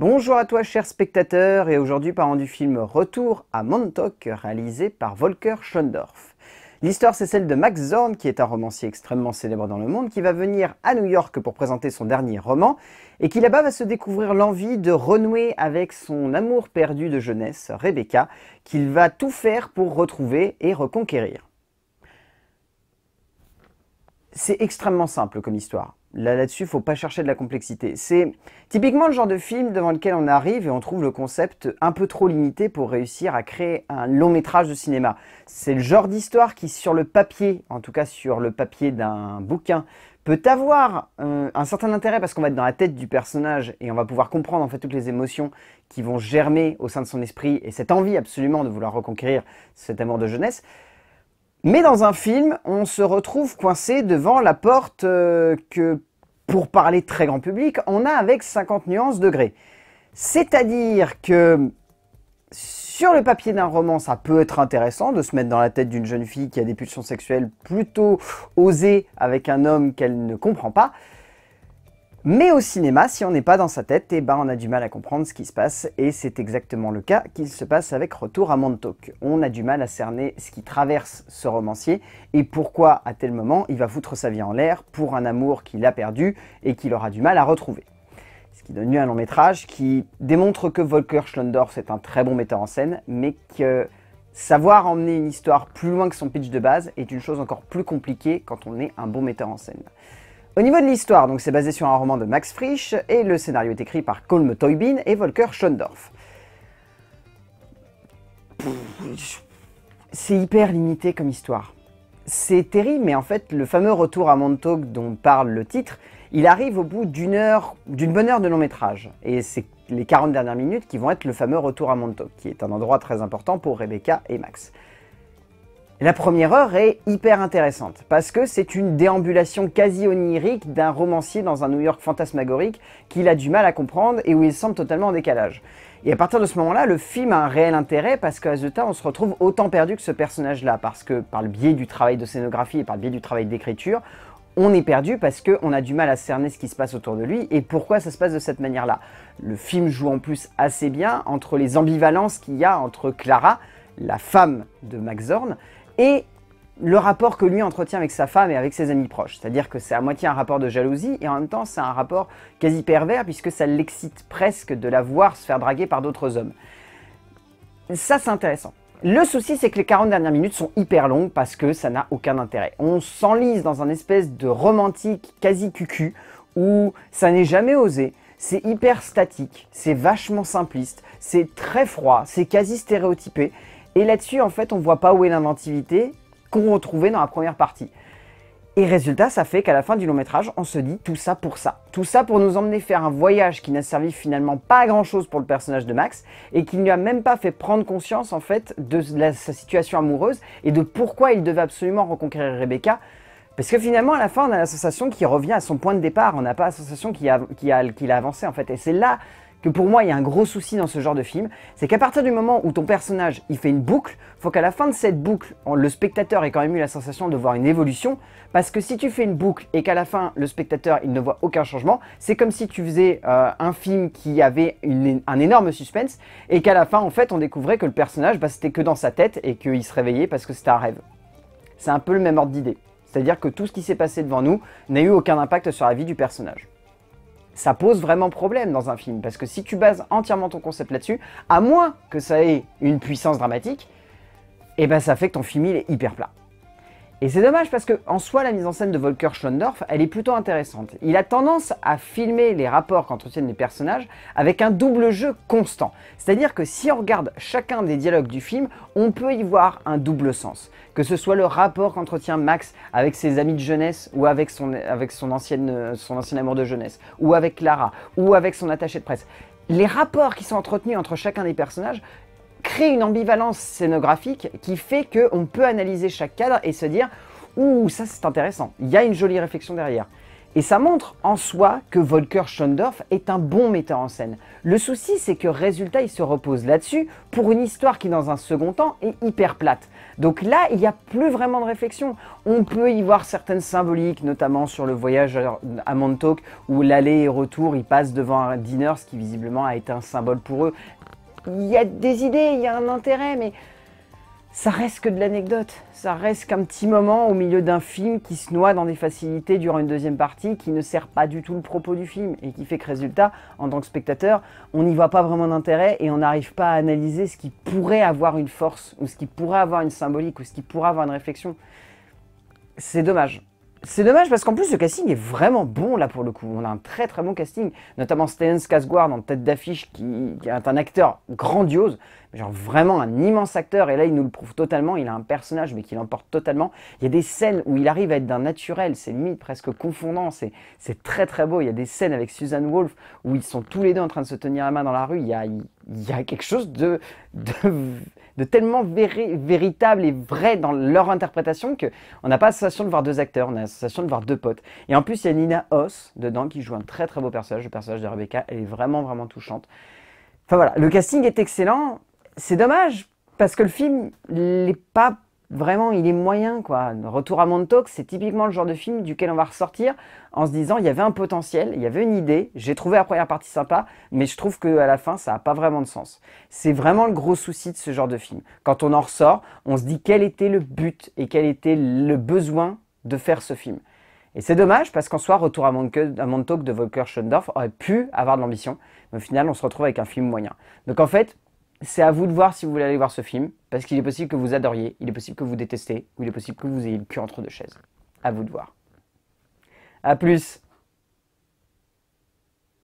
Bonjour à toi chers spectateurs et aujourd'hui parlons du film Retour à Montauk réalisé par Volker Schondorf. L'histoire c'est celle de Max Zorn qui est un romancier extrêmement célèbre dans le monde qui va venir à New York pour présenter son dernier roman et qui là-bas va se découvrir l'envie de renouer avec son amour perdu de jeunesse, Rebecca, qu'il va tout faire pour retrouver et reconquérir. C'est extrêmement simple comme histoire. Là-dessus, il ne faut pas chercher de la complexité. C'est typiquement le genre de film devant lequel on arrive et on trouve le concept un peu trop limité pour réussir à créer un long métrage de cinéma. C'est le genre d'histoire qui, sur le papier, en tout cas sur le papier d'un bouquin, peut avoir euh, un certain intérêt parce qu'on va être dans la tête du personnage et on va pouvoir comprendre en fait toutes les émotions qui vont germer au sein de son esprit et cette envie absolument de vouloir reconquérir cet amour de jeunesse. Mais dans un film, on se retrouve coincé devant la porte euh, que, pour parler très grand public, on a avec 50 nuances degrés. C'est-à-dire que sur le papier d'un roman, ça peut être intéressant de se mettre dans la tête d'une jeune fille qui a des pulsions sexuelles plutôt osées avec un homme qu'elle ne comprend pas. Mais au cinéma, si on n'est pas dans sa tête, eh ben, on a du mal à comprendre ce qui se passe, et c'est exactement le cas qu'il se passe avec Retour à Montauk. On a du mal à cerner ce qui traverse ce romancier, et pourquoi, à tel moment, il va foutre sa vie en l'air pour un amour qu'il a perdu et qu'il aura du mal à retrouver. Ce qui donne lieu à un long métrage qui démontre que Volker Schlondorf est un très bon metteur en scène, mais que savoir emmener une histoire plus loin que son pitch de base est une chose encore plus compliquée quand on est un bon metteur en scène. Au niveau de l'histoire, donc c'est basé sur un roman de Max Frisch et le scénario est écrit par Colm Toybin et Volker Schoendorf. C'est hyper limité comme histoire. C'est terrible, mais en fait, le fameux retour à Montauk dont parle le titre, il arrive au bout d'une heure, d'une bonne heure de long métrage. Et c'est les 40 dernières minutes qui vont être le fameux retour à Montauk, qui est un endroit très important pour Rebecca et Max. La première heure est hyper intéressante, parce que c'est une déambulation quasi onirique d'un romancier dans un New York fantasmagorique qu'il a du mal à comprendre et où il semble totalement en décalage. Et à partir de ce moment-là, le film a un réel intérêt parce qu'à Zeta, on se retrouve autant perdu que ce personnage-là, parce que par le biais du travail de scénographie et par le biais du travail d'écriture, on est perdu parce qu'on a du mal à cerner ce qui se passe autour de lui et pourquoi ça se passe de cette manière-là. Le film joue en plus assez bien entre les ambivalences qu'il y a entre Clara, la femme de Max Zorn, et le rapport que lui entretient avec sa femme et avec ses amis proches. C'est-à-dire que c'est à moitié un rapport de jalousie et en même temps c'est un rapport quasi pervers puisque ça l'excite presque de la voir se faire draguer par d'autres hommes. Ça c'est intéressant. Le souci c'est que les 40 dernières minutes sont hyper longues parce que ça n'a aucun intérêt. On s'enlise dans un espèce de romantique quasi cucu où ça n'est jamais osé. C'est hyper statique, c'est vachement simpliste, c'est très froid, c'est quasi stéréotypé et là-dessus, en fait, on ne voit pas où est l'inventivité qu'on retrouvait dans la première partie. Et résultat, ça fait qu'à la fin du long métrage, on se dit tout ça pour ça. Tout ça pour nous emmener faire un voyage qui n'a servi finalement pas à grand chose pour le personnage de Max et qui ne lui a même pas fait prendre conscience en fait de sa situation amoureuse et de pourquoi il devait absolument reconquérir Rebecca. Parce que finalement, à la fin, on a la sensation qu'il revient à son point de départ, on n'a pas la sensation qu'il a, a, avancé en fait. Et c'est là que pour moi il y a un gros souci dans ce genre de film, c'est qu'à partir du moment où ton personnage il fait une boucle, faut qu'à la fin de cette boucle, le spectateur ait quand même eu la sensation de voir une évolution, parce que si tu fais une boucle et qu'à la fin le spectateur il ne voit aucun changement, c'est comme si tu faisais euh, un film qui avait un énorme suspense et qu'à la fin en fait on découvrait que le personnage bah, c'était que dans sa tête et qu'il se réveillait parce que c'était un rêve. C'est un peu le même ordre d'idée. C'est-à-dire que tout ce qui s'est passé devant nous n'a eu aucun impact sur la vie du personnage ça pose vraiment problème dans un film. Parce que si tu bases entièrement ton concept là-dessus, à moins que ça ait une puissance dramatique, et eh ben ça fait que ton film il est hyper plat. Et c'est dommage parce que, en soi, la mise en scène de Volker Schlondorf, elle est plutôt intéressante. Il a tendance à filmer les rapports qu'entretiennent les personnages avec un double jeu constant. C'est-à-dire que si on regarde chacun des dialogues du film, on peut y voir un double sens. Que ce soit le rapport qu'entretient Max avec ses amis de jeunesse ou avec son, avec son, ancienne, son ancien amour de jeunesse, ou avec Clara, ou avec son attaché de presse les rapports qui sont entretenus entre chacun des personnages crée une ambivalence scénographique qui fait qu'on peut analyser chaque cadre et se dire « Ouh, ça c'est intéressant, il y a une jolie réflexion derrière ». Et ça montre en soi que Volker Schondorf est un bon metteur en scène. Le souci, c'est que résultat, il se repose là-dessus pour une histoire qui, dans un second temps, est hyper plate. Donc là, il n'y a plus vraiment de réflexion. On peut y voir certaines symboliques, notamment sur le voyage à Montauk, où l'aller et retour, il passe devant un diner, ce qui visiblement a été un symbole pour eux il y a des idées, il y a un intérêt, mais ça reste que de l'anecdote. Ça reste qu'un petit moment au milieu d'un film qui se noie dans des facilités durant une deuxième partie, qui ne sert pas du tout le propos du film, et qui fait que résultat, en tant que spectateur, on n'y voit pas vraiment d'intérêt et on n'arrive pas à analyser ce qui pourrait avoir une force, ou ce qui pourrait avoir une symbolique, ou ce qui pourrait avoir une réflexion. C'est dommage. C'est dommage parce qu'en plus le casting est vraiment bon là pour le coup. On a un très très bon casting, notamment Stellan Skarsgård en tête d'affiche qui, est un acteur grandiose, genre vraiment un immense acteur et là il nous le prouve totalement, il a un personnage mais qui l'emporte totalement. Il y a des scènes où il arrive à être d'un naturel, c'est limite presque confondant, c'est très très beau. Il y a des scènes avec Susan Wolf où ils sont tous les deux en train de se tenir la main dans la rue, il y a, il y a quelque chose de, de, tellement véritable et vrai dans leur interprétation on n'a pas la sensation de voir deux acteurs, on a la sensation de voir deux potes. Et en plus, il y a Nina Hoss dedans qui joue un très très beau personnage, le personnage de Rebecca, elle est vraiment vraiment touchante. Enfin voilà, le casting est excellent, c'est dommage parce que le film n'est pas vraiment, il est moyen, quoi. Retour à Montauk, c'est typiquement le genre de film duquel on va ressortir en se disant, il y avait un potentiel, il y avait une idée, j'ai trouvé la première partie sympa, mais je trouve qu'à la fin, ça n'a pas vraiment de sens. C'est vraiment le gros souci de ce genre de film. Quand on en ressort, on se dit quel était le but et quel était le besoin de faire ce film. Et c'est dommage parce qu'en soi, Retour à, Montauk de Volker Schoendorf aurait pu avoir de l'ambition, mais au final, on se retrouve avec un film moyen. Donc en fait, c'est à vous de voir si vous voulez aller voir ce film, parce qu'il est possible que vous adoriez, il est possible que vous détestez, ou il est possible que vous ayez le cul entre deux chaises. À vous de voir. A plus